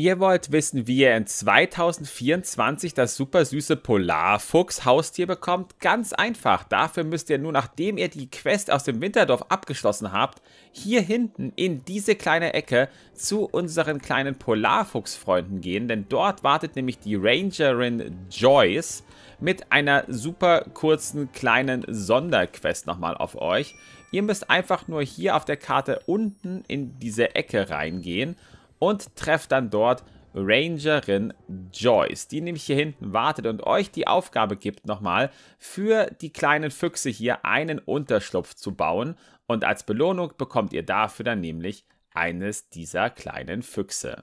Ihr wollt wissen, wie ihr in 2024 das super süße Polarfuchs-Haustier bekommt? Ganz einfach. Dafür müsst ihr nur, nachdem ihr die Quest aus dem Winterdorf abgeschlossen habt, hier hinten in diese kleine Ecke zu unseren kleinen Polarfuchs-Freunden gehen, denn dort wartet nämlich die Rangerin Joyce mit einer super kurzen kleinen Sonderquest nochmal auf euch. Ihr müsst einfach nur hier auf der Karte unten in diese Ecke reingehen und trefft dann dort Rangerin Joyce, die nämlich hier hinten wartet und euch die Aufgabe gibt, nochmal für die kleinen Füchse hier einen Unterschlupf zu bauen. Und als Belohnung bekommt ihr dafür dann nämlich eines dieser kleinen Füchse.